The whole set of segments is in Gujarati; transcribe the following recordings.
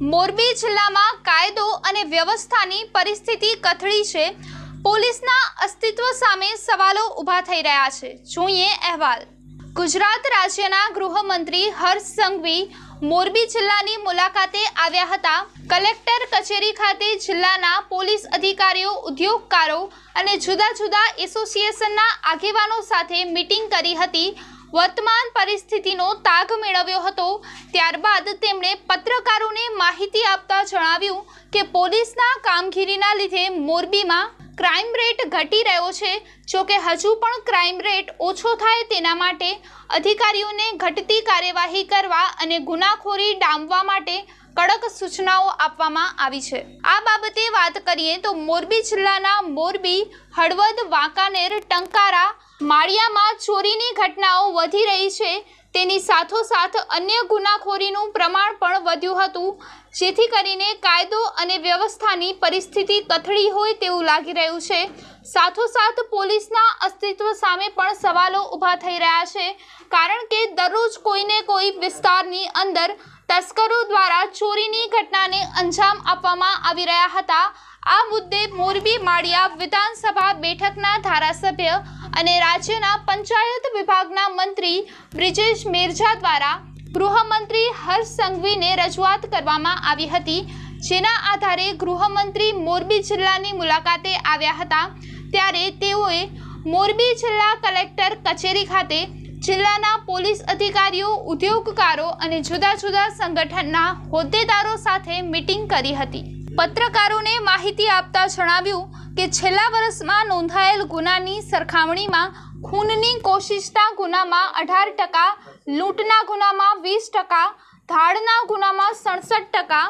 મોરબી જિલ્લામાં કાયદો અને વ્યવસ્થાની પરિસ્થિતિ કથળી છે પોલીસના અસ્તિત્વ સામે સવાલો ઊભા થઈ રહ્યા છે જોઈએ અહેવાલ ગુજરાત રાજ્યના ગૃહમંત્રી હર્ષ સંઘવી મોરબી જિલ્લાની મુલાકાતે આવ્યા હતા કલેક્ટર કચેરી ખાતે જિલ્લાના પોલીસ અધિકારીઓ ઉદ્યોગકારો અને જુદા જુદા એસોસિએશનના આગેવાનો સાથે મિટિંગ કરી હતી વર્તમાન પરિસ્થિતિનો તાગ મેળવ્યો હતો ત્યારબાદ તેમણે પત્રકારોને માહિતી આપતા જણાવ્યું કે પોલીસના કામગીરીના લીધે મોરબીમાં ક્રાઇમ રેટ ઘટી રહ્યો છે જો કે હજુ પણ ક્રાઇમ રેટ ઓછો થાય તેના માટે અધિકારીઓને ઘટતી કાર્યવાહી કરવા અને ગુનાખોરી ડામવા માટે કડક સૂચનાઓ આપવામાં આવી છે આ બાબતે વાત કરીએ તો મોરબી જિલ્લાના મોરબી હળવદ વાંકાનેર ટંકારા માળિયામાં ચોરીની ઘટનાઓ વધી રહી છે તેની સાથોસાથ અન્ય ગુનાખોરીનું પ્રમાણ પણ વધ્યું હતું જેથી કરીને કાયદો અને વ્યવસ્થાની પરિસ્થિતિ તથડી હોય તેવું લાગી રહ્યું છે સાથોસાથ પોલીસના અસ્તિત્વ સામે પણ સવાલો ઊભા થઈ રહ્યા છે કારણ કે દરરોજ કોઈને કોઈ વિસ્તારની અંદર તસ્કરો દ્વારા ચોરીની ઘટનાને અંજામ આપવામાં આવી રહ્યા હતા આ મુદ્દે મોરબી માળિયા વિધાનસભા બેઠકના ધારાસભ્ય અને રાજ્યના પંચાયત વિભાગના મંત્રી બ્રિજેશ મેરજા દ્વારા ગૃહમંત્રી હર્ષ સંઘવીને રજૂઆત કરવામાં આવી હતી જેના આધારે ગૃહમંત્રી મોરબી જિલ્લાની મુલાકાતે આવ્યા હતા ત્યારે તેઓએ મોરબી જિલ્લા કલેક્ટર કચેરી ખાતે જિલ્લાના પોલીસ અધિકારીઓ ઉદ્યોગકારો અને જુદા જુદા સંગઠનના હોદ્દેદારો સાથે મિટિંગ કરી હતી પત્રકારોને માહિતી આપતા જણાવ્યું કે છેલ્લા વર્ષમાં નોંધાયેલ ગુનાની સરખામણીમાં ખૂનની કોશિશના ગુનામાં અઢાર ટકા લૂંટના ગુનામાં વીસ ટકા ધાડના ગુનામાં સડસઠ ટકા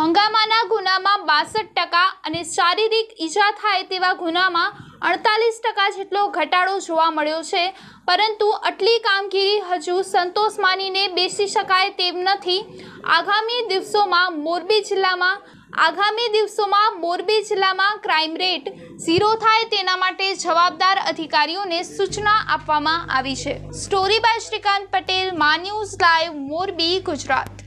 હંગામાના ગુનામાં બાસઠ ટકા અને શારીરિક ઈજા થાય તેવા ગુનામાં અડતાલીસ ટકા જેટલો ઘટાડો જોવા મળ્યો છે પરંતુ આટલી કામગીરી હજુ સંતોષ માનીને બેસી શકાય તેમ નથી આગામી દિવસોમાં મોરબી જિલ્લામાં આગામી દિવસોમાં મોરબી જિલ્લામાં ક્રાઇમ રેટ ઝીરો થાય તેના માટે જવાબદાર અધિકારીઓને સૂચના આપવામાં આવી છે સ્ટોરી બાય શ્રીકાંત પટેલ માન્યુઝ ન્યૂઝ લાઈવ મોરબી ગુજરાત